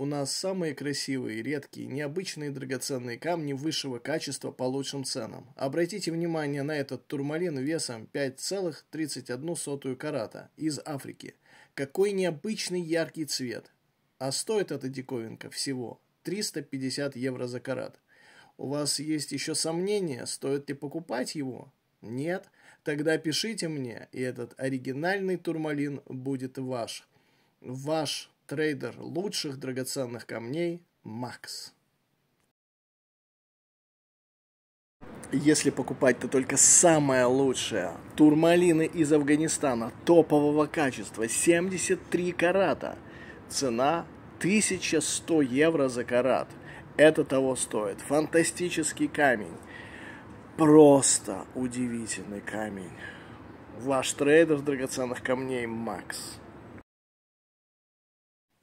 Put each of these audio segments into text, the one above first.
У нас самые красивые, редкие, необычные драгоценные камни высшего качества по лучшим ценам. Обратите внимание на этот турмалин весом 5,31 карата из Африки. Какой необычный яркий цвет. А стоит эта диковинка всего 350 евро за карат. У вас есть еще сомнения, стоит ли покупать его? Нет? Тогда пишите мне, и этот оригинальный турмалин будет ваш. Ваш трейдер лучших драгоценных камней Макс. Если покупать, то только самое лучшее. Турмалины из Афганистана топового качества 73 карата. Цена 1100 евро за карат. Это того стоит. Фантастический камень. Просто удивительный камень. Ваш трейдер драгоценных камней Макс.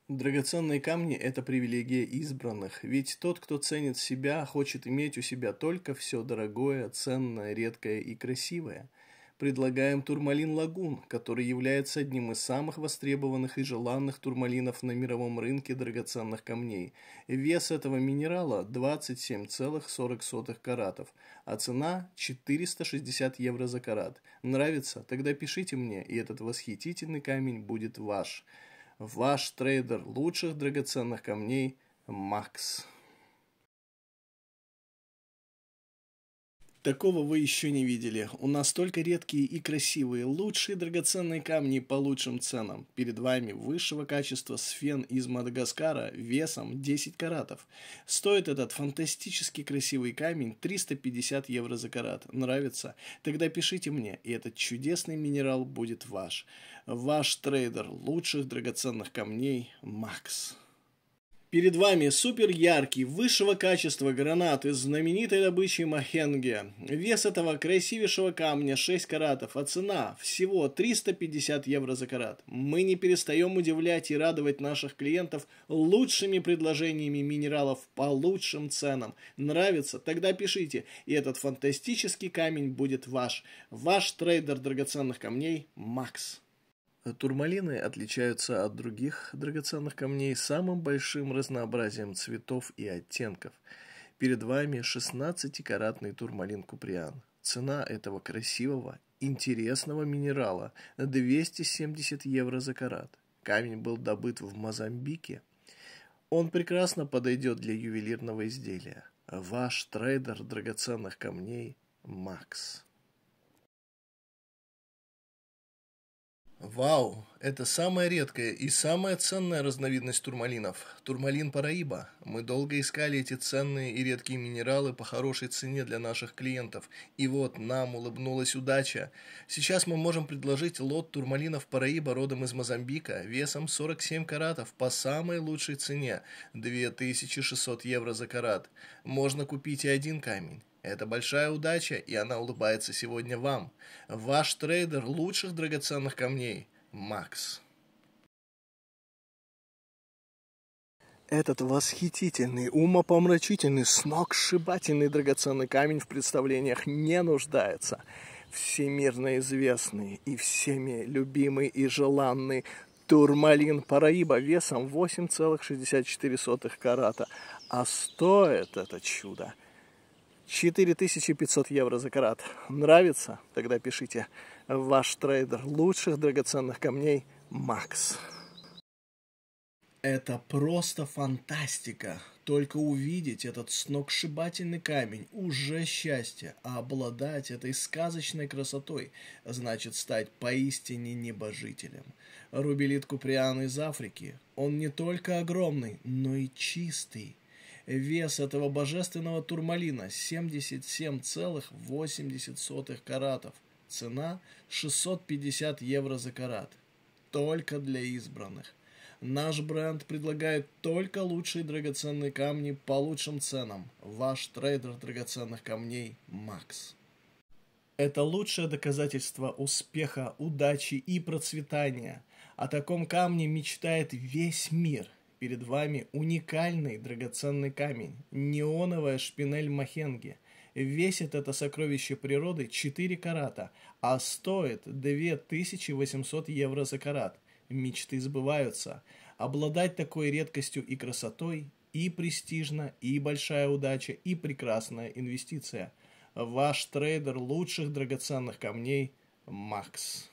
Драгоценные камни – это привилегия избранных, ведь тот, кто ценит себя, хочет иметь у себя только все дорогое, ценное, редкое и красивое. Предлагаем турмалин лагун, который является одним из самых востребованных и желанных турмалинов на мировом рынке драгоценных камней. Вес этого минерала 27,40 каратов, а цена 460 евро за карат. Нравится? Тогда пишите мне, и этот восхитительный камень будет ваш ваш трейдер лучших драгоценных камней Макс. Такого вы еще не видели. У нас только редкие и красивые, лучшие драгоценные камни по лучшим ценам. Перед вами высшего качества сфен из Мадагаскара весом 10 каратов. Стоит этот фантастически красивый камень 350 евро за карат. Нравится? Тогда пишите мне, и этот чудесный минерал будет ваш. Ваш трейдер лучших драгоценных камней Макс. Перед вами супер яркий, высшего качества гранат из знаменитой добычи Махенге. Вес этого красивейшего камня 6 каратов, а цена всего 350 евро за карат. Мы не перестаем удивлять и радовать наших клиентов лучшими предложениями минералов по лучшим ценам. Нравится? Тогда пишите, и этот фантастический камень будет ваш. Ваш трейдер драгоценных камней Макс. Турмалины отличаются от других драгоценных камней самым большим разнообразием цветов и оттенков. Перед вами 16-каратный турмалин Куприан. Цена этого красивого, интересного минерала – 270 евро за карат. Камень был добыт в Мозамбике. Он прекрасно подойдет для ювелирного изделия. Ваш трейдер драгоценных камней – Макс. Вау! Это самая редкая и самая ценная разновидность турмалинов. Турмалин Параиба. Мы долго искали эти ценные и редкие минералы по хорошей цене для наших клиентов. И вот нам улыбнулась удача. Сейчас мы можем предложить лот турмалинов Параиба родом из Мозамбика весом 47 каратов по самой лучшей цене – 2600 евро за карат. Можно купить и один камень. Это большая удача, и она улыбается сегодня вам. Ваш трейдер лучших драгоценных камней – Макс. Этот восхитительный, умопомрачительный, сногсшибательный драгоценный камень в представлениях не нуждается. Всемирно известный и всеми любимый и желанный турмалин параиба весом 8,64 карата. А стоит это чудо – 4500 евро за карат. Нравится? Тогда пишите ваш трейдер лучших драгоценных камней Макс. Это просто фантастика. Только увидеть этот сногсшибательный камень уже счастье, а обладать этой сказочной красотой значит стать поистине небожителем. Рубелит Куприан из Африки. Он не только огромный, но и чистый. Вес этого божественного турмалина 77,80 каратов. Цена 650 евро за карат. Только для избранных. Наш бренд предлагает только лучшие драгоценные камни по лучшим ценам. Ваш трейдер драгоценных камней Макс. Это лучшее доказательство успеха, удачи и процветания. О таком камне мечтает весь мир. Перед вами уникальный драгоценный камень, неоновая шпинель Махенги. Весит это сокровище природы 4 карата, а стоит 2800 евро за карат. Мечты сбываются. Обладать такой редкостью и красотой и престижно, и большая удача, и прекрасная инвестиция. Ваш трейдер лучших драгоценных камней Макс.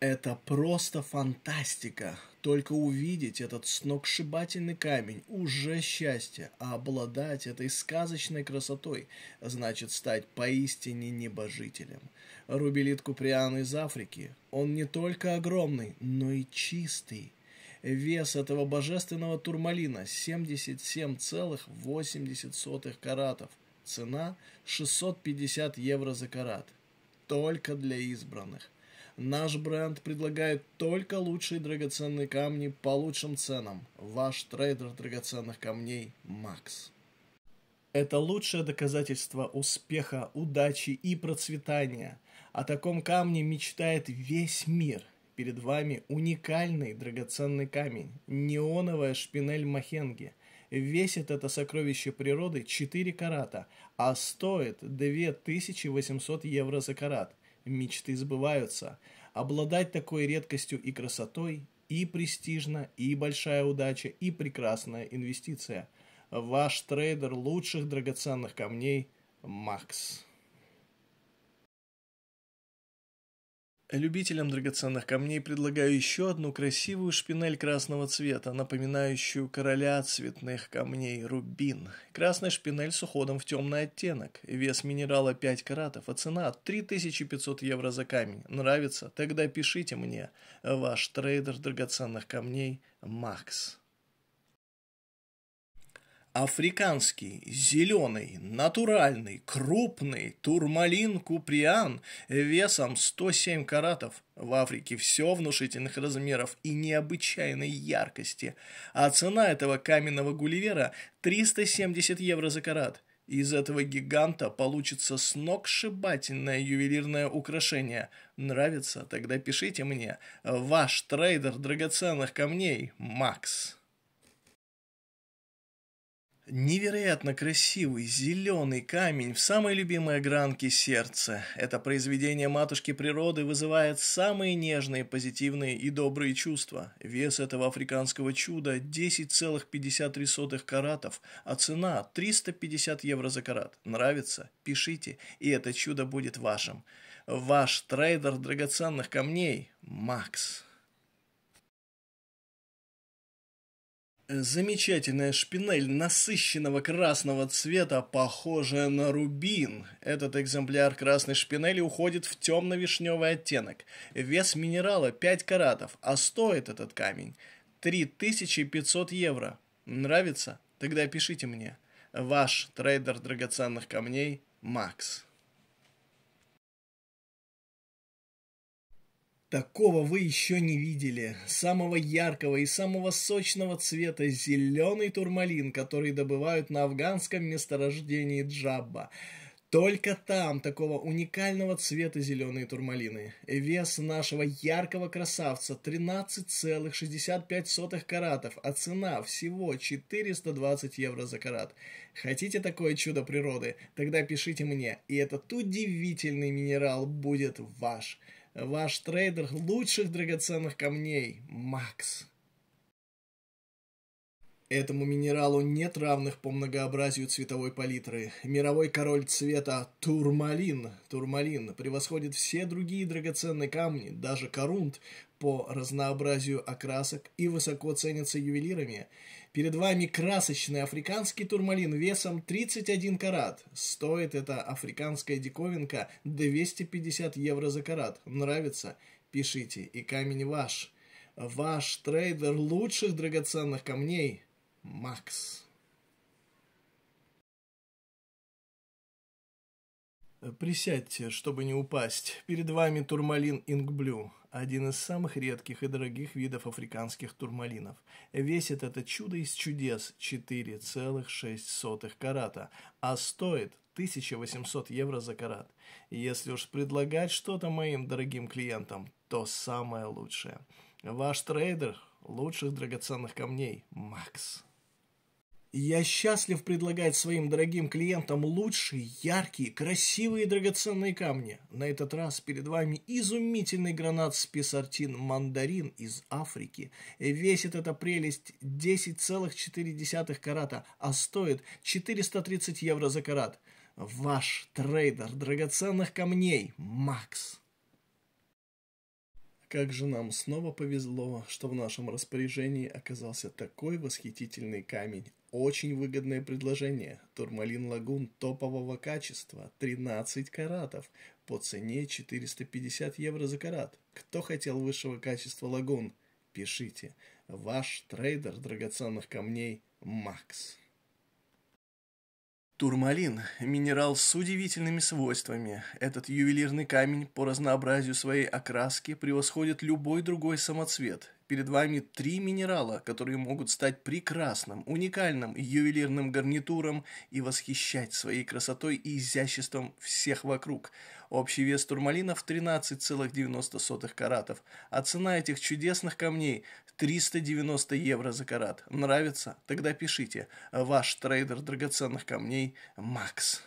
Это просто фантастика. Только увидеть этот сногсшибательный камень уже счастье, а обладать этой сказочной красотой значит стать поистине небожителем. Рубелит Куприан из Африки. Он не только огромный, но и чистый. Вес этого божественного турмалина 77,80 каратов. Цена 650 евро за карат. Только для избранных. Наш бренд предлагает только лучшие драгоценные камни по лучшим ценам. Ваш трейдер драгоценных камней Макс. Это лучшее доказательство успеха, удачи и процветания. О таком камне мечтает весь мир. Перед вами уникальный драгоценный камень – неоновая шпинель Махенги. Весит это сокровище природы 4 карата, а стоит 2800 евро за карат – мечты сбываются. Обладать такой редкостью и красотой и престижно, и большая удача, и прекрасная инвестиция. Ваш трейдер лучших драгоценных камней Макс. Любителям драгоценных камней предлагаю еще одну красивую шпинель красного цвета, напоминающую короля цветных камней – рубин. Красная шпинель с уходом в темный оттенок. Вес минерала 5 каратов, а цена – 3500 евро за камень. Нравится? Тогда пишите мне. Ваш трейдер драгоценных камней Макс. Африканский, зеленый, натуральный, крупный турмалин куприан весом 107 каратов. В Африке все внушительных размеров и необычайной яркости. А цена этого каменного гулливера 370 евро за карат. Из этого гиганта получится сногсшибательное ювелирное украшение. Нравится? Тогда пишите мне. Ваш трейдер драгоценных камней Макс. Невероятно красивый зеленый камень в самой любимой гранке сердца. Это произведение матушки природы вызывает самые нежные, позитивные и добрые чувства. Вес этого африканского чуда 10,53 каратов, а цена 350 евро за карат. Нравится? Пишите, и это чудо будет вашим. Ваш трейдер драгоценных камней Макс. Замечательная шпинель насыщенного красного цвета, похожая на рубин. Этот экземпляр красной шпинели уходит в темно-вишневый оттенок. Вес минерала 5 каратов, а стоит этот камень 3500 евро. Нравится? Тогда пишите мне. Ваш трейдер драгоценных камней Макс. Такого вы еще не видели. Самого яркого и самого сочного цвета зеленый турмалин, который добывают на афганском месторождении Джабба. Только там такого уникального цвета зеленые турмалины. Вес нашего яркого красавца 13,65 каратов, а цена всего 420 евро за карат. Хотите такое чудо природы? Тогда пишите мне, и этот удивительный минерал будет ваш ваш трейдер лучших драгоценных камней Макс. Этому минералу нет равных по многообразию цветовой палитры. Мировой король цвета турмалин, турмалин превосходит все другие драгоценные камни, даже корунт, по разнообразию окрасок и высоко ценится ювелирами. Перед вами красочный африканский турмалин весом 31 карат. Стоит эта африканская диковинка 250 евро за карат. Нравится? Пишите, и камень ваш. Ваш трейдер лучших драгоценных камней Макс. Присядьте, чтобы не упасть. Перед вами турмалин Ингблю, один из самых редких и дорогих видов африканских турмалинов. Весит это чудо из чудес 4,6 карата, а стоит 1800 евро за карат. Если уж предлагать что-то моим дорогим клиентам, то самое лучшее. Ваш трейдер лучших драгоценных камней, Макс. Я счастлив предлагать своим дорогим клиентам лучшие, яркие, красивые драгоценные камни. На этот раз перед вами изумительный гранат списартин мандарин из Африки. Весит эта прелесть 10,4 карата, а стоит 430 евро за карат. Ваш трейдер драгоценных камней Макс. Как же нам снова повезло, что в нашем распоряжении оказался такой восхитительный камень очень выгодное предложение. Турмалин Лагун топового качества, 13 каратов, по цене 450 евро за карат. Кто хотел высшего качества Лагун? Пишите. Ваш трейдер драгоценных камней Макс. Турмалин – минерал с удивительными свойствами. Этот ювелирный камень по разнообразию своей окраски превосходит любой другой самоцвет. Перед вами три минерала, которые могут стать прекрасным, уникальным ювелирным гарнитуром и восхищать своей красотой и изяществом всех вокруг. Общий вес турмалинов 13,90 каратов, а цена этих чудесных камней 390 евро за карат. Нравится? Тогда пишите. Ваш трейдер драгоценных камней Макс.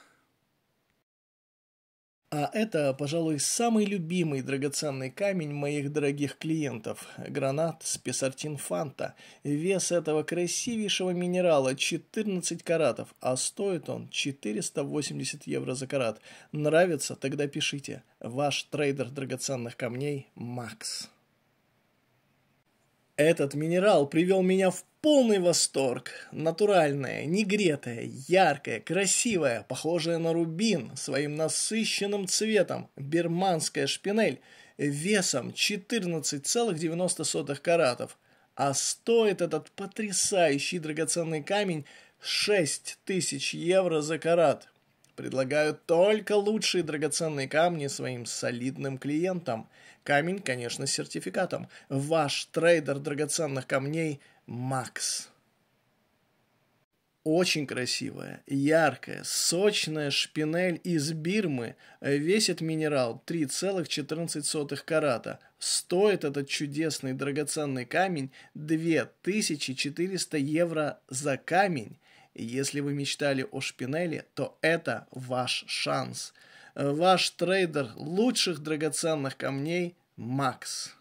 А это, пожалуй, самый любимый драгоценный камень моих дорогих клиентов – гранат спесартин фанта. Вес этого красивейшего минерала – 14 каратов, а стоит он 480 евро за карат. Нравится? Тогда пишите. Ваш трейдер драгоценных камней – Макс. Этот минерал привел меня в полный восторг. Натуральная, негретая, яркая, красивая, похожая на рубин, своим насыщенным цветом, берманская шпинель, весом 14,90 каратов. А стоит этот потрясающий драгоценный камень 6000 евро за карат предлагают только лучшие драгоценные камни своим солидным клиентам. Камень, конечно, с сертификатом. Ваш трейдер драгоценных камней Макс. Очень красивая, яркая, сочная шпинель из Бирмы весит минерал 3,14 карата. Стоит этот чудесный драгоценный камень 2400 евро за камень. Если вы мечтали о Шпинеле, то это ваш шанс. Э, ваш трейдер лучших драгоценных камней Макс.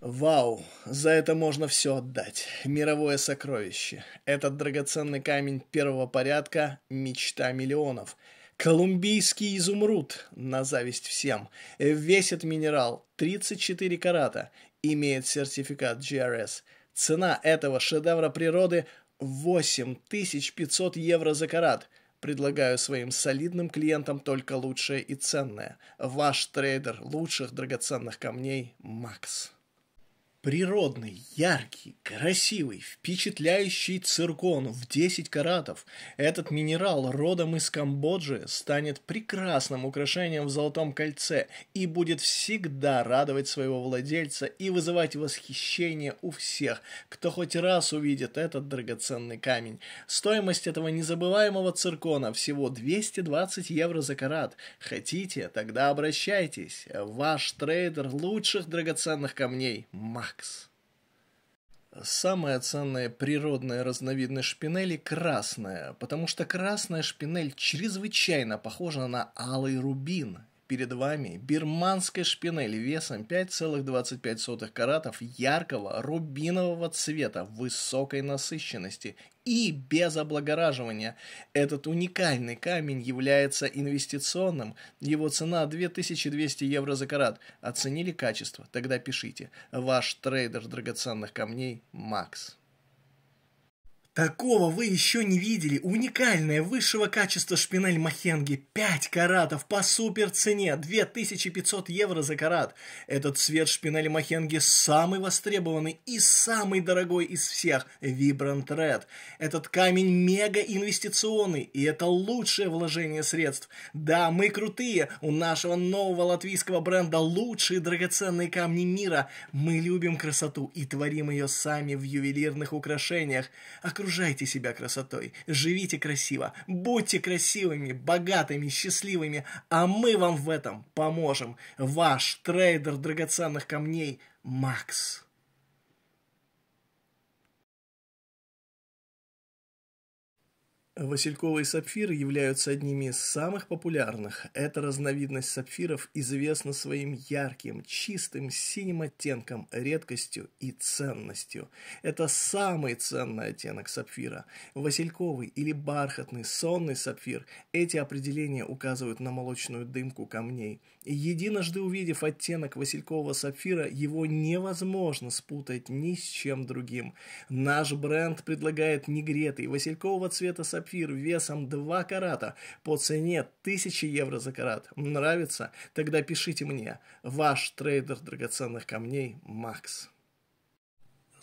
Вау, за это можно все отдать. Мировое сокровище. Этот драгоценный камень первого порядка – мечта миллионов. Колумбийский изумруд, на зависть всем, весит минерал 34 карата, имеет сертификат GRS. Цена этого шедевра природы – 8500 евро за карат. Предлагаю своим солидным клиентам только лучшее и ценное. Ваш трейдер лучших драгоценных камней Макс. Природный, яркий, красивый, впечатляющий циркон в 10 каратов. Этот минерал родом из Камбоджи станет прекрасным украшением в золотом кольце и будет всегда радовать своего владельца и вызывать восхищение у всех, кто хоть раз увидит этот драгоценный камень. Стоимость этого незабываемого циркона всего 220 евро за карат. Хотите? Тогда обращайтесь. Ваш трейдер лучших драгоценных камней. Мах. Бакс. Самая ценная природная разновидность шпинели – красная, потому что красная шпинель чрезвычайно похожа на алый рубин перед вами бирманская шпинель весом 5,25 каратов яркого рубинового цвета высокой насыщенности и без облагораживания. Этот уникальный камень является инвестиционным. Его цена 2200 евро за карат. Оценили качество? Тогда пишите. Ваш трейдер драгоценных камней Макс. Такого вы еще не видели. Уникальная высшего качества шпинель Махенги. 5 каратов по супер цене. 2500 евро за карат. Этот цвет шпинели Махенги самый востребованный и самый дорогой из всех. Vibrant Red. Этот камень мега инвестиционный. И это лучшее вложение средств. Да, мы крутые. У нашего нового латвийского бренда лучшие драгоценные камни мира. Мы любим красоту и творим ее сами в ювелирных украшениях. А Окружайте себя красотой, живите красиво, будьте красивыми, богатыми, счастливыми, а мы вам в этом поможем. Ваш трейдер драгоценных камней Макс. Васильковые сапфиры являются одними из самых популярных. Эта разновидность сапфиров известна своим ярким, чистым синим оттенком, редкостью и ценностью. Это самый ценный оттенок сапфира. Васильковый или бархатный, сонный сапфир – эти определения указывают на молочную дымку камней. Единожды увидев оттенок василькового сапфира, его невозможно спутать ни с чем другим. Наш бренд предлагает негретый василькового цвета сапфир сапфир весом 2 карата по цене 1000 евро за карат. Нравится? Тогда пишите мне. Ваш трейдер драгоценных камней Макс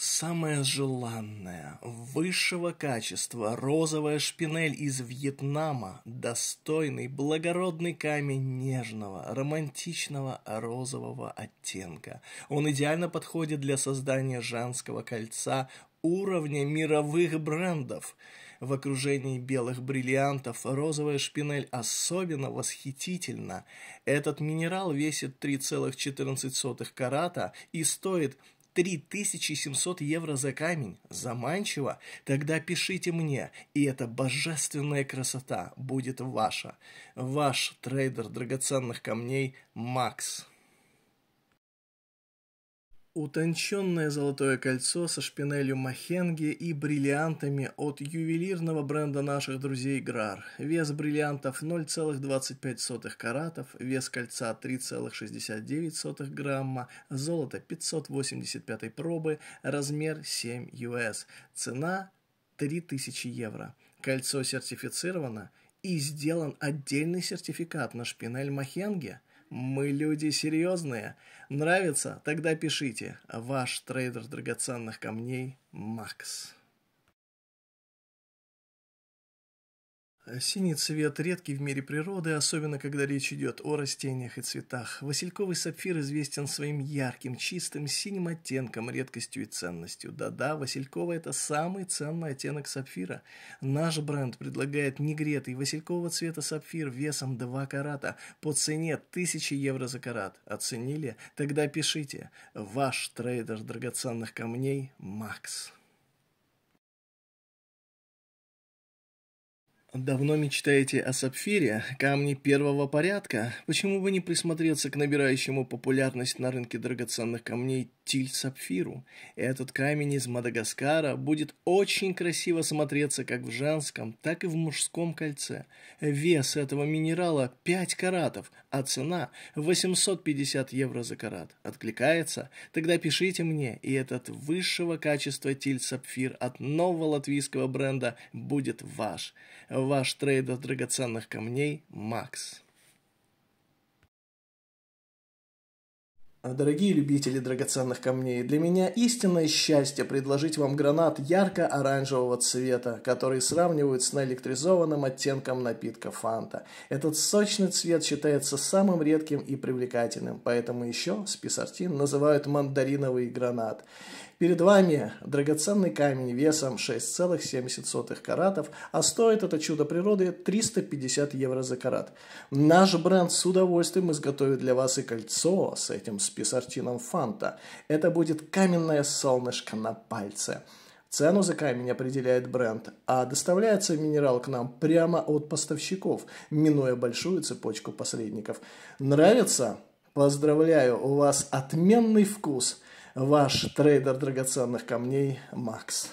самое желанное, высшего качества розовая шпинель из Вьетнама, достойный, благородный камень нежного, романтичного розового оттенка. Он идеально подходит для создания женского кольца уровня мировых брендов – в окружении белых бриллиантов розовая шпинель особенно восхитительна. Этот минерал весит 3,14 карата и стоит 3700 евро за камень. Заманчиво? Тогда пишите мне, и эта божественная красота будет ваша. Ваш трейдер драгоценных камней Макс. Утонченное золотое кольцо со шпинелью Махенге и бриллиантами от ювелирного бренда наших друзей Грар. Вес бриллиантов 0,25 каратов, вес кольца 3,69 грамма, золото 585 пробы, размер 7 US, цена 3000 евро. Кольцо сертифицировано и сделан отдельный сертификат на шпинель Махенге – мы люди серьезные. Нравится? Тогда пишите. Ваш трейдер драгоценных камней Макс. Синий цвет редкий в мире природы, особенно когда речь идет о растениях и цветах. Васильковый сапфир известен своим ярким, чистым, синим оттенком, редкостью и ценностью. Да-да, васильковый – это самый ценный оттенок сапфира. Наш бренд предлагает негретый василькового цвета сапфир весом 2 карата по цене 1000 евро за карат. Оценили? Тогда пишите. Ваш трейдер драгоценных камней Макс. Давно мечтаете о сапфире, камне первого порядка? Почему бы не присмотреться к набирающему популярность на рынке драгоценных камней тиль сапфиру. Этот камень из Мадагаскара будет очень красиво смотреться как в женском, так и в мужском кольце. Вес этого минерала 5 каратов, а цена 850 евро за карат. Откликается? Тогда пишите мне, и этот высшего качества тиль сапфир от нового латвийского бренда будет ваш. Ваш трейдер драгоценных камней Макс. А, дорогие любители драгоценных камней, для меня истинное счастье предложить вам гранат ярко-оранжевого цвета, который сравнивают с наэлектризованным оттенком напитка фанта. Этот сочный цвет считается самым редким и привлекательным, поэтому еще списартин называют мандариновый гранат. Перед вами драгоценный камень весом 6,7 каратов, а стоит это чудо природы 350 евро за карат. Наш бренд с удовольствием изготовит для вас и кольцо с этим списартином Фанта. Это будет каменное солнышко на пальце. Цену за камень определяет бренд, а доставляется минерал к нам прямо от поставщиков, минуя большую цепочку посредников. Нравится? Поздравляю, у вас отменный вкус – ваш трейдер драгоценных камней Макс.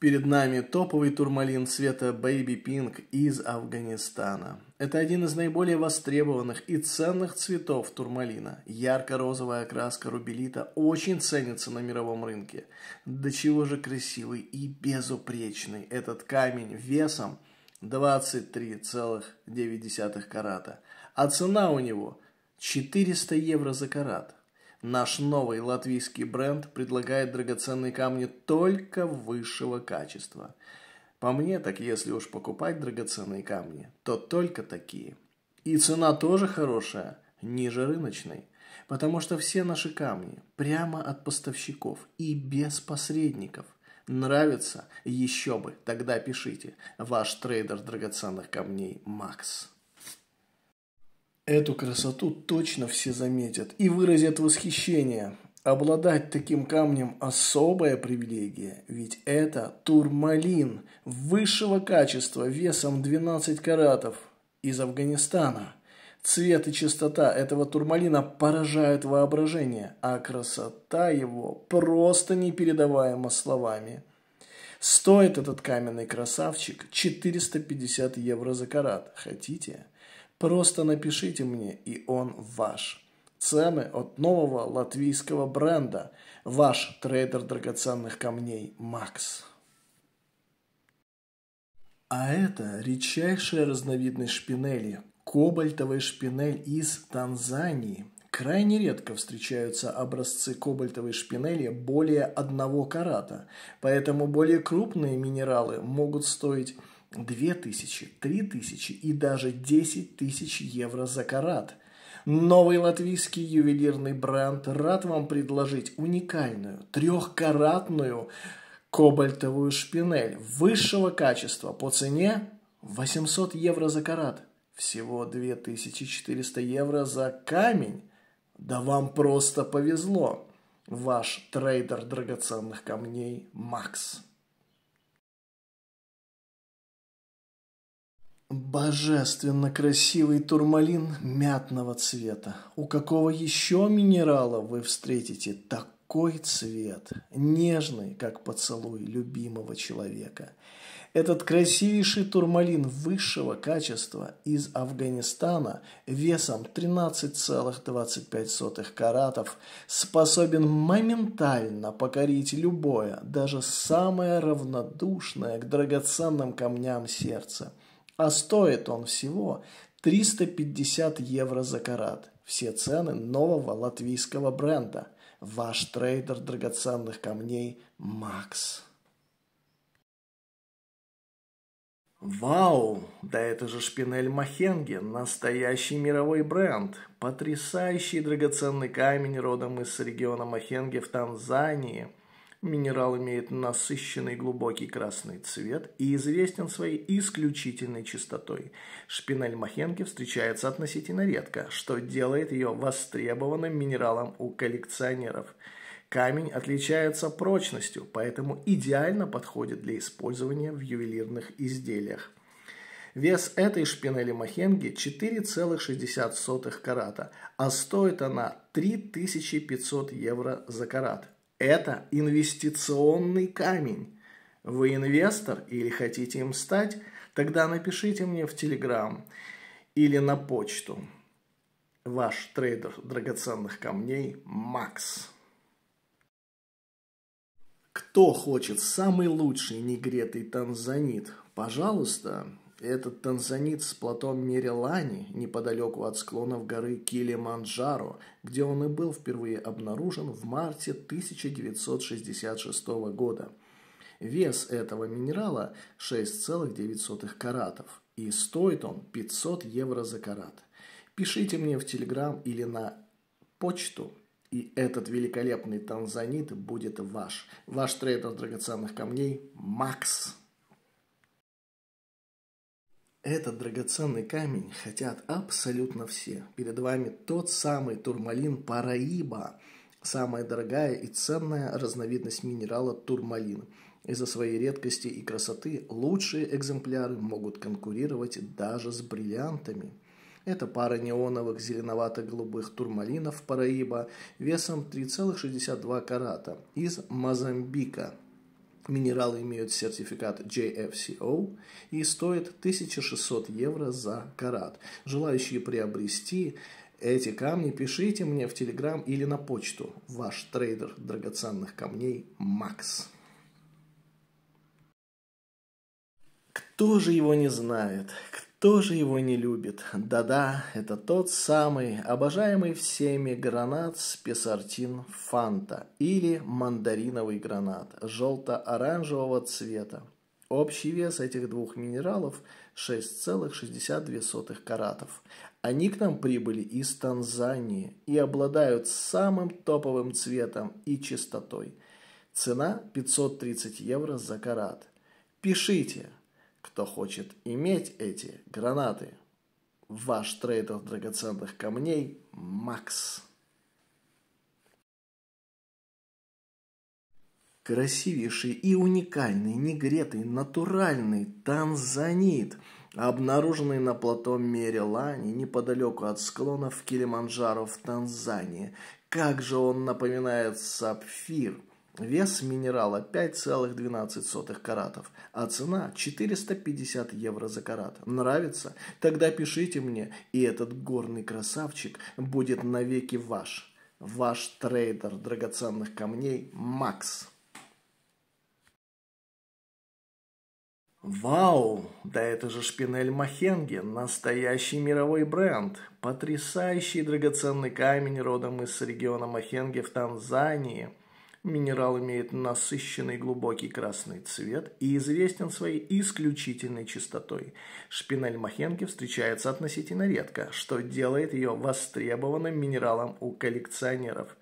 Перед нами топовый турмалин цвета Baby Pink из Афганистана. Это один из наиболее востребованных и ценных цветов турмалина. Ярко-розовая окраска рубелита очень ценится на мировом рынке. До чего же красивый и безупречный этот камень весом – 23,9 карата, а цена у него 400 евро за карат. Наш новый латвийский бренд предлагает драгоценные камни только высшего качества. По мне, так если уж покупать драгоценные камни, то только такие. И цена тоже хорошая, ниже рыночной. Потому что все наши камни прямо от поставщиков и без посредников – Нравится? Еще бы. Тогда пишите. Ваш трейдер драгоценных камней Макс. Эту красоту точно все заметят и выразят восхищение. Обладать таким камнем – особая привилегия, ведь это турмалин высшего качества весом 12 каратов из Афганистана – Цвет и чистота этого турмалина поражают воображение, а красота его просто непередаваема словами. Стоит этот каменный красавчик 450 евро за карат. Хотите? Просто напишите мне, и он ваш. Цены от нового латвийского бренда. Ваш трейдер драгоценных камней Макс. А это редчайшая разновидность шпинели, Кобальтовый шпинель из Танзании. Крайне редко встречаются образцы кобальтовой шпинели более одного карата, поэтому более крупные минералы могут стоить 2000, 3000 и даже 10 тысяч евро за карат. Новый латвийский ювелирный бренд рад вам предложить уникальную трехкаратную кобальтовую шпинель высшего качества по цене 800 евро за карат. Всего 2400 евро за камень? Да вам просто повезло. Ваш трейдер драгоценных камней Макс. Божественно красивый турмалин мятного цвета. У какого еще минерала вы встретите такой цвет? Нежный, как поцелуй любимого человека. Этот красивейший турмалин высшего качества из Афганистана весом 13,25 каратов способен моментально покорить любое, даже самое равнодушное к драгоценным камням сердце. А стоит он всего 350 евро за карат. Все цены нового латвийского бренда. Ваш трейдер драгоценных камней «Макс». Вау! Да это же Шпинель Махенген, настоящий мировой бренд. Потрясающий драгоценный камень родом из региона Махенге в Танзании. Минерал имеет насыщенный глубокий красный цвет и известен своей исключительной чистотой. Шпинель Махенге встречается относительно редко, что делает ее востребованным минералом у коллекционеров – Камень отличается прочностью, поэтому идеально подходит для использования в ювелирных изделиях. Вес этой шпинели Махенги 4,60 карата, а стоит она 3500 евро за карат. Это инвестиционный камень. Вы инвестор или хотите им стать? Тогда напишите мне в Телеграм или на почту. Ваш трейдер драгоценных камней Макс. Кто хочет самый лучший негретый танзанит? Пожалуйста, этот танзанит с платом Мерилани, неподалеку от склонов горы Килиманджаро, где он и был впервые обнаружен в марте 1966 года. Вес этого минерала 6,9 каратов, и стоит он 500 евро за карат. Пишите мне в Телеграм или на почту и этот великолепный танзанит будет ваш. Ваш трейдер драгоценных камней Макс. Этот драгоценный камень хотят абсолютно все. Перед вами тот самый турмалин Параиба, самая дорогая и ценная разновидность минерала турмалин. Из-за своей редкости и красоты лучшие экземпляры могут конкурировать даже с бриллиантами – это пара неоновых зеленовато-голубых турмалинов Параиба весом 3,62 карата из Мозамбика. Минералы имеют сертификат JFCO и стоят 1600 евро за карат. Желающие приобрести эти камни пишите мне в Телеграм или на почту. Ваш трейдер драгоценных камней Макс. Кто же его не знает? Кто тоже его не любит. Да-да, это тот самый, обожаемый всеми гранат спесартин фанта или мандариновый гранат желто-оранжевого цвета. Общий вес этих двух минералов 6,62 каратов. Они к нам прибыли из Танзании и обладают самым топовым цветом и чистотой. Цена 530 евро за карат. Пишите! кто хочет иметь эти гранаты. Ваш трейдер драгоценных камней Макс. Красивейший и уникальный, негретый, натуральный танзанит, обнаруженный на плато Мерилани неподалеку от склонов Килиманджаро в Танзании. Как же он напоминает сапфир – Вес минерала 5,12 каратов, а цена 450 евро за карат. Нравится? Тогда пишите мне, и этот горный красавчик будет навеки ваш. Ваш трейдер драгоценных камней Макс. Вау! Да это же Шпинель Махенги, настоящий мировой бренд. Потрясающий драгоценный камень родом из региона Махенги в Танзании – Минерал имеет насыщенный глубокий красный цвет и известен своей исключительной чистотой. Шпинель Махенки встречается относительно редко, что делает ее востребованным минералом у коллекционеров.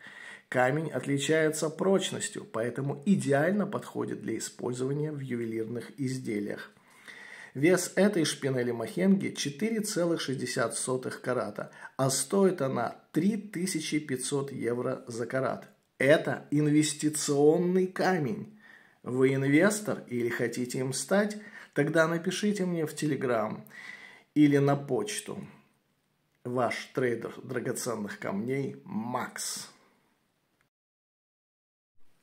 Камень отличается прочностью, поэтому идеально подходит для использования в ювелирных изделиях. Вес этой шпинели Махенги 4,60 карата, а стоит она 3500 евро за карат. Это инвестиционный камень. Вы инвестор или хотите им стать? Тогда напишите мне в Телеграм или на почту. Ваш трейдер драгоценных камней Макс.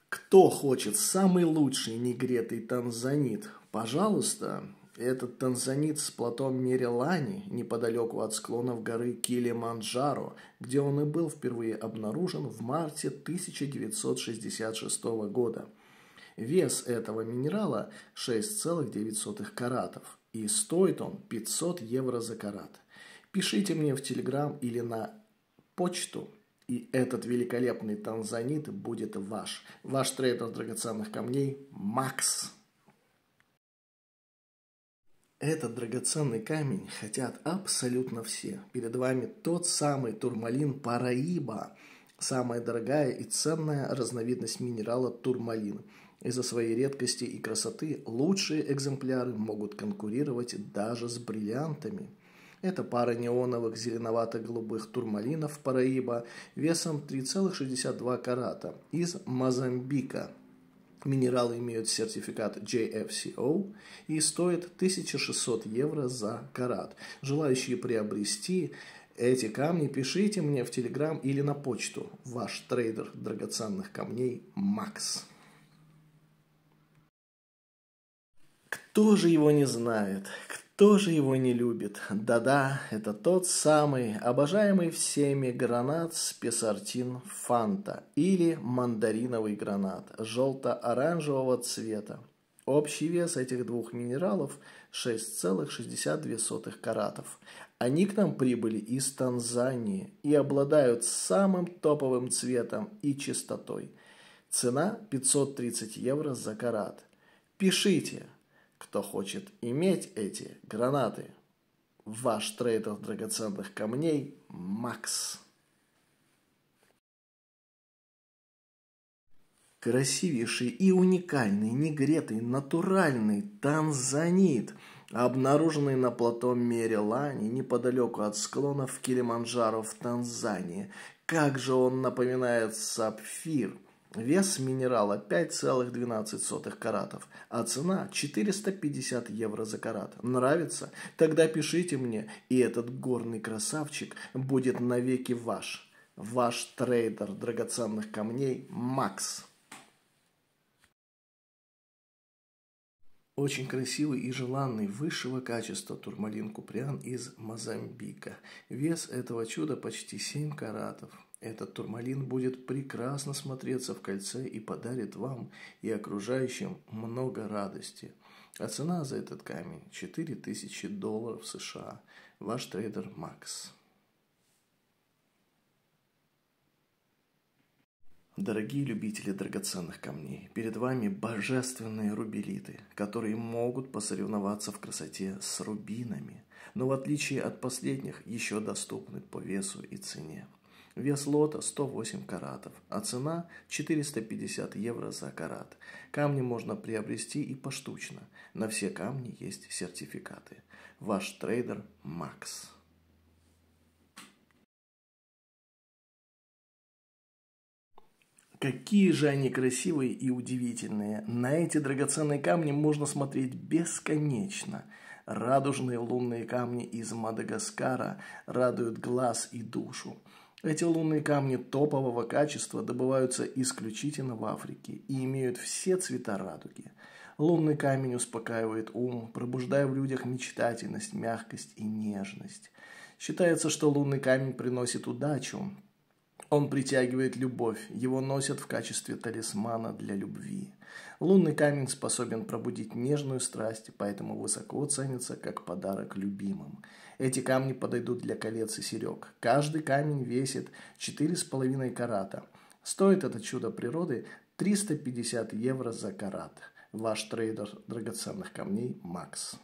Кто хочет самый лучший негретый танзанит? Пожалуйста, этот танзанит с платом Мерилани, неподалеку от склонов горы Килиманджаро, где он и был впервые обнаружен в марте 1966 года. Вес этого минерала 6,9 каратов и стоит он 500 евро за карат. Пишите мне в Телеграм или на почту, и этот великолепный танзанит будет ваш. Ваш трейдер драгоценных камней Макс. Этот драгоценный камень хотят абсолютно все. Перед вами тот самый турмалин Параиба, самая дорогая и ценная разновидность минерала турмалин. Из-за своей редкости и красоты лучшие экземпляры могут конкурировать даже с бриллиантами. Это пара неоновых зеленовато-голубых турмалинов Параиба весом 3,62 карата из Мозамбика – Минералы имеют сертификат JFCO и стоят 1600 евро за карат. Желающие приобрести эти камни пишите мне в Телеграм или на почту. Ваш трейдер драгоценных камней Макс. Кто же его не знает? тоже его не любит. Да-да, это тот самый, обожаемый всеми гранат с фанта или мандариновый гранат желто-оранжевого цвета. Общий вес этих двух минералов 6,62 каратов. Они к нам прибыли из Танзании и обладают самым топовым цветом и чистотой. Цена 530 евро за карат. Пишите! кто хочет иметь эти гранаты. Ваш трейдер драгоценных камней Макс. Красивейший и уникальный, негретый, натуральный танзанит, обнаруженный на плато Мерилани неподалеку от склонов Килиманджаро в Танзании. Как же он напоминает сапфир – Вес минерала 5,12 каратов, а цена 450 евро за карат. Нравится? Тогда пишите мне, и этот горный красавчик будет навеки ваш. Ваш трейдер драгоценных камней Макс. Очень красивый и желанный высшего качества турмалин куприан из Мозамбика. Вес этого чуда почти 7 каратов. Этот турмалин будет прекрасно смотреться в кольце и подарит вам и окружающим много радости. А цена за этот камень – 4000 долларов США. Ваш трейдер Макс. Дорогие любители драгоценных камней, перед вами божественные рубелиты, которые могут посоревноваться в красоте с рубинами, но в отличие от последних еще доступны по весу и цене. Вес лота 108 каратов, а цена 450 евро за карат. Камни можно приобрести и поштучно. На все камни есть сертификаты. Ваш трейдер Макс. Какие же они красивые и удивительные. На эти драгоценные камни можно смотреть бесконечно. Радужные лунные камни из Мадагаскара радуют глаз и душу. Эти лунные камни топового качества добываются исключительно в Африке и имеют все цвета радуги. Лунный камень успокаивает ум, пробуждая в людях мечтательность, мягкость и нежность. Считается, что лунный камень приносит удачу. Он притягивает любовь, его носят в качестве талисмана для любви. Лунный камень способен пробудить нежную страсть, поэтому высоко ценится как подарок любимым. Эти камни подойдут для колец и серег. Каждый камень весит 4,5 карата. Стоит это чудо природы 350 евро за карат. Ваш трейдер драгоценных камней Макс.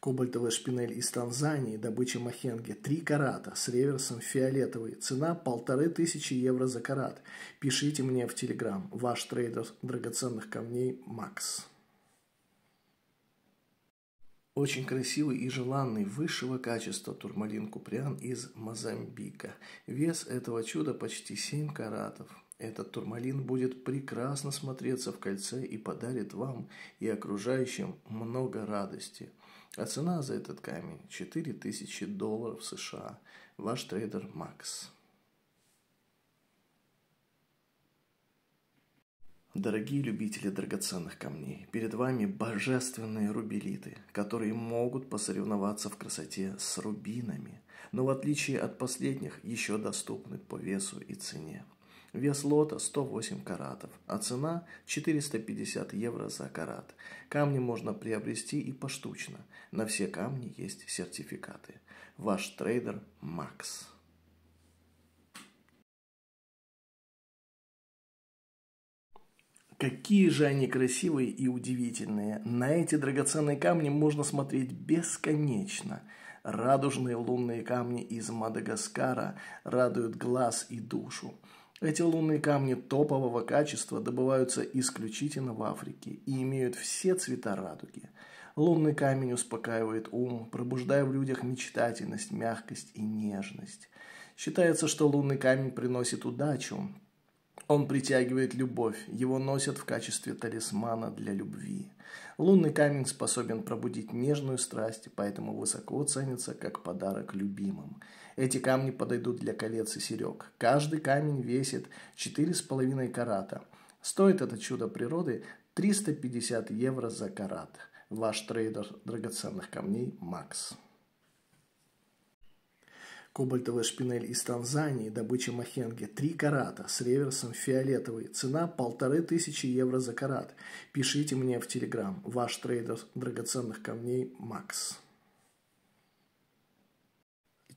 Кобальтовая шпинель из Танзании, добыча махенге, 3 карата, с реверсом фиолетовый, цена 1500 евро за карат. Пишите мне в Телеграм, ваш трейдер драгоценных камней Макс. Очень красивый и желанный высшего качества турмалин куприан из Мозамбика. Вес этого чуда почти 7 каратов. Этот турмалин будет прекрасно смотреться в кольце и подарит вам и окружающим много радости. А цена за этот камень 4000 долларов США. Ваш трейдер Макс. Дорогие любители драгоценных камней, перед вами божественные рубелиты, которые могут посоревноваться в красоте с рубинами, но в отличие от последних еще доступны по весу и цене. Вес лота 108 каратов, а цена 450 евро за карат. Камни можно приобрести и поштучно. На все камни есть сертификаты. Ваш трейдер Макс. Какие же они красивые и удивительные. На эти драгоценные камни можно смотреть бесконечно. Радужные лунные камни из Мадагаскара радуют глаз и душу. Эти лунные камни топового качества добываются исключительно в Африке и имеют все цвета радуги. Лунный камень успокаивает ум, пробуждая в людях мечтательность, мягкость и нежность. Считается, что лунный камень приносит удачу, он притягивает любовь, его носят в качестве талисмана для любви. Лунный камень способен пробудить нежную страсть, поэтому высоко ценится как подарок любимым. Эти камни подойдут для колец и серег. Каждый камень весит 4,5 карата. Стоит это чудо природы 350 евро за карат. Ваш трейдер драгоценных камней Макс. Кобальтовая шпинель из Танзании, добыча Махенге, 3 карата, с реверсом фиолетовый. Цена 1500 евро за карат. Пишите мне в Телеграм. Ваш трейдер драгоценных камней Макс.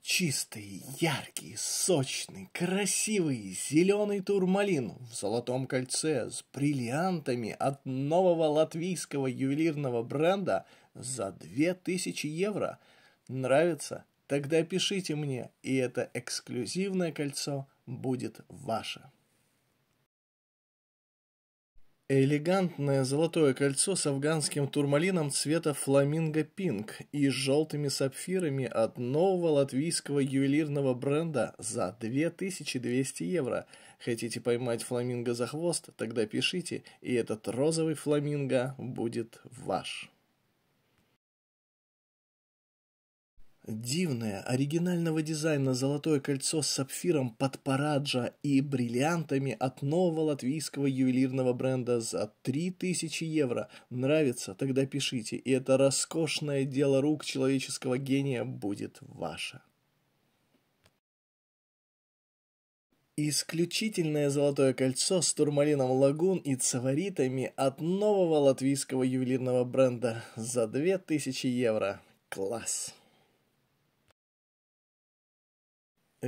Чистый, яркий, сочный, красивый зеленый турмалин в золотом кольце с бриллиантами от нового латвийского ювелирного бренда за 2000 евро. Нравится? Тогда пишите мне, и это эксклюзивное кольцо будет ваше. Элегантное золотое кольцо с афганским турмалином цвета фламинго-пинг и с желтыми сапфирами от нового латвийского ювелирного бренда за 2200 евро. Хотите поймать фламинго за хвост? Тогда пишите, и этот розовый фламинго будет ваш. Дивное, оригинального дизайна золотое кольцо с сапфиром под параджа и бриллиантами от нового латвийского ювелирного бренда за 3000 евро. Нравится? Тогда пишите, и это роскошное дело рук человеческого гения будет ваше. Исключительное золотое кольцо с турмалином лагун и цаваритами от нового латвийского ювелирного бренда за 2000 евро. Класс!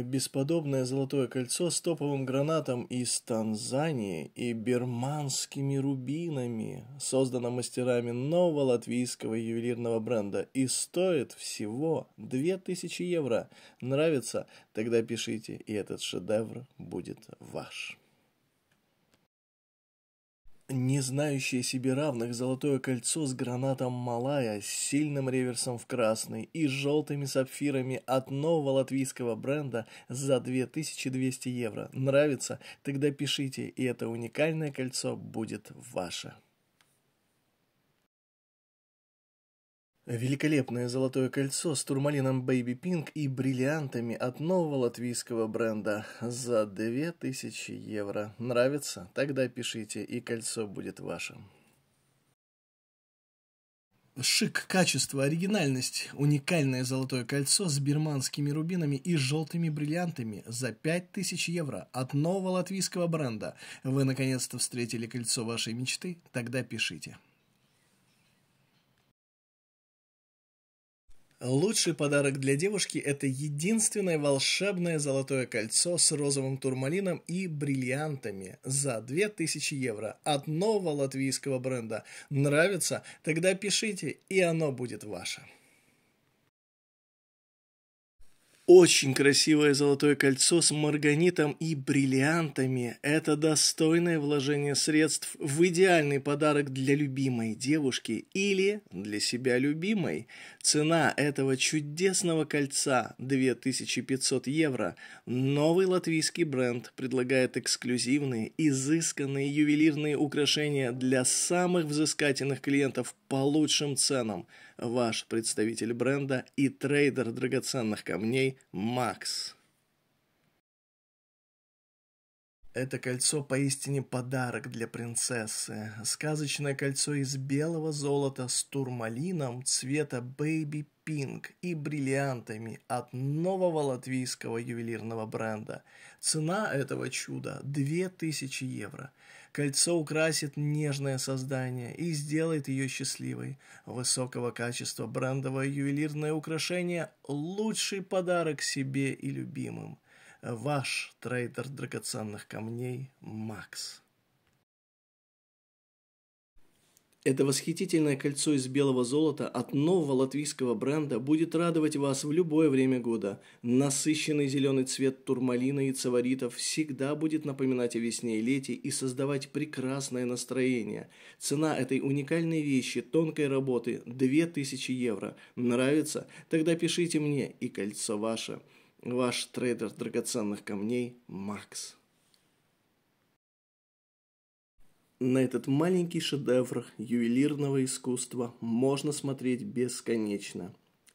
бесподобное золотое кольцо с топовым гранатом из Танзании и берманскими рубинами, создано мастерами нового латвийского ювелирного бренда и стоит всего 2000 евро. Нравится? Тогда пишите, и этот шедевр будет ваш не знающее себе равных золотое кольцо с гранатом Малая, с сильным реверсом в красный и желтыми сапфирами от нового латвийского бренда за 2200 евро. Нравится? Тогда пишите, и это уникальное кольцо будет ваше. Великолепное золотое кольцо с турмалином Baby Pink и бриллиантами от нового латвийского бренда за 2000 евро. Нравится? Тогда пишите, и кольцо будет вашим. Шик, качество, оригинальность. Уникальное золотое кольцо с бирманскими рубинами и желтыми бриллиантами за 5000 евро от нового латвийского бренда. Вы наконец-то встретили кольцо вашей мечты? Тогда пишите. Лучший подарок для девушки – это единственное волшебное золотое кольцо с розовым турмалином и бриллиантами за 2000 евро от нового латвийского бренда. Нравится? Тогда пишите, и оно будет ваше. Очень красивое золотое кольцо с марганитом и бриллиантами – это достойное вложение средств в идеальный подарок для любимой девушки или для себя любимой. Цена этого чудесного кольца – 2500 евро. Новый латвийский бренд предлагает эксклюзивные, изысканные ювелирные украшения для самых взыскательных клиентов по лучшим ценам – ваш представитель бренда и трейдер драгоценных камней Макс. Это кольцо поистине подарок для принцессы. Сказочное кольцо из белого золота с турмалином цвета Baby Pink и бриллиантами от нового латвийского ювелирного бренда. Цена этого чуда 2000 евро – Кольцо украсит нежное создание и сделает ее счастливой. Высокого качества брендовое ювелирное украшение – лучший подарок себе и любимым. Ваш трейдер драгоценных камней Макс. Это восхитительное кольцо из белого золота от нового латвийского бренда будет радовать вас в любое время года. Насыщенный зеленый цвет турмалина и цаваритов всегда будет напоминать о весне и лете и создавать прекрасное настроение. Цена этой уникальной вещи тонкой работы 2000 евро. Нравится? Тогда пишите мне, и кольцо ваше. Ваш трейдер драгоценных камней Макс. На этот маленький шедевр ювелирного искусства можно смотреть бесконечно.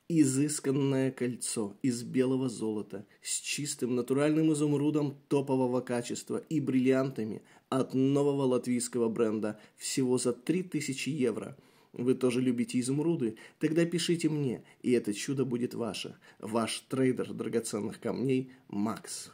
Изысканное кольцо из белого золота с чистым натуральным изумрудом топового качества и бриллиантами от нового латвийского бренда всего за 3000 евро. Вы тоже любите изумруды? Тогда пишите мне, и это чудо будет ваше. Ваш трейдер драгоценных камней Макс.